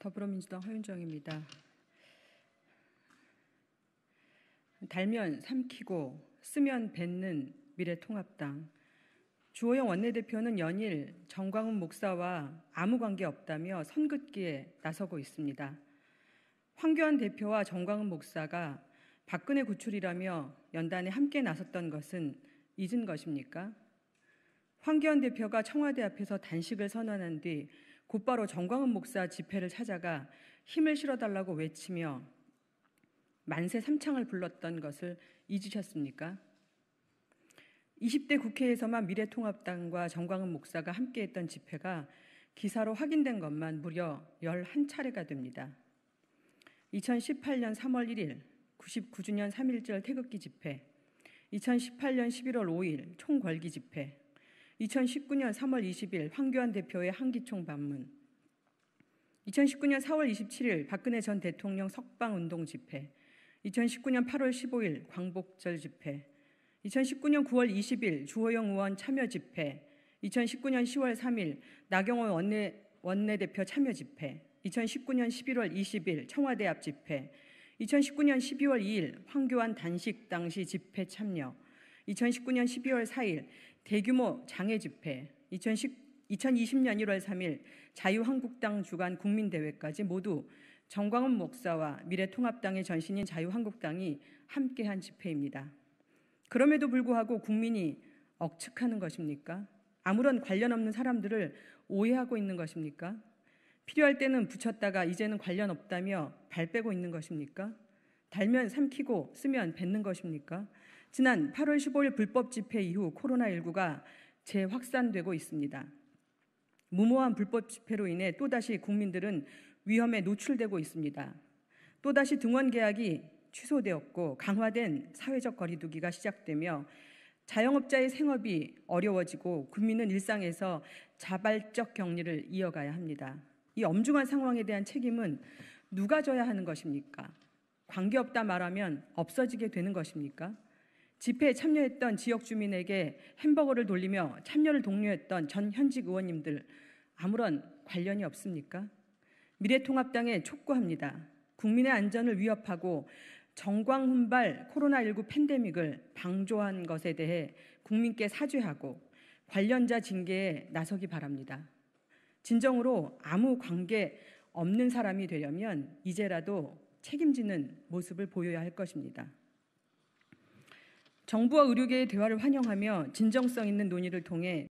더불어민주당 허윤정입니다. 달면 삼키고 쓰면 뱉는 미래통합당 주호영 원내대표는 연일 정광훈 목사와 아무 관계 없다며 선긋기에 나서고 있습니다. 황교안 대표와 정광훈 목사가 박근혜 구출이라며 연단에 함께 나섰던 것은 잊은 것입니까? 황교안 대표가 청와대 앞에서 단식을 선언한 뒤 곧바로 정광은 목사 집회를 찾아가 힘을 실어달라고 외치며 만세 삼창을 불렀던 것을 잊으셨습니까? 20대 국회에서만 미래통합당과 정광은 목사가 함께했던 집회가 기사로 확인된 것만 무려 11차례가 됩니다. 2018년 3월 1일 99주년 3.1절 태극기 집회, 2018년 11월 5일 총궐기 집회, 2019년 3월 20일 황교안 대표의 한기총 방문 2019년 4월 27일 박근혜 전 대통령 석방운동 집회 2019년 8월 15일 광복절 집회 2019년 9월 20일 주호영 의원 참여 집회 2019년 10월 3일 나경원 원내, 원내대표 참여 집회 2019년 11월 20일 청와대 앞 집회 2019년 12월 2일 황교안 단식 당시 집회 참여 2019년 12월 4일 대규모 장애 집회, 2 0 2020년 1월 3일 자유한국당 주간 국민대회까지 모두 정광훈 목사와 미래통합당의 전신인 자유한국당이 함께한 집회입니다. 그럼에도 불구하고 국민이 억측하는 것입니까? 아무런 관련 없는 사람들을 오해하고 있는 것입니까? 필요할 때는 붙였다가 이제는 관련 없다며 발 빼고 있는 것입니까? 달면 삼키고 쓰면 뱉는 것입니까? 지난 8월 15일 불법 집회 이후 코로나19가 재확산되고 있습니다. 무모한 불법 집회로 인해 또다시 국민들은 위험에 노출되고 있습니다. 또다시 등원 계약이 취소되었고 강화된 사회적 거리두기가 시작되며 자영업자의 생업이 어려워지고 국민은 일상에서 자발적 격리를 이어가야 합니다. 이 엄중한 상황에 대한 책임은 누가 져야 하는 것입니까? 관계없다 말하면 없어지게 되는 것입니까? 집회에 참여했던 지역 주민에게 햄버거를 돌리며 참여를 독려했던 전 현직 의원님들 아무런 관련이 없습니까? 미래통합당에 촉구합니다. 국민의 안전을 위협하고 정광훈발 코로나19 팬데믹을 방조한 것에 대해 국민께 사죄하고 관련자 징계에 나서기 바랍니다. 진정으로 아무 관계 없는 사람이 되려면 이제라도 책임지는 모습을 보여야 할 것입니다. 정부와 의료계의 대화를 환영하며 진정성 있는 논의를 통해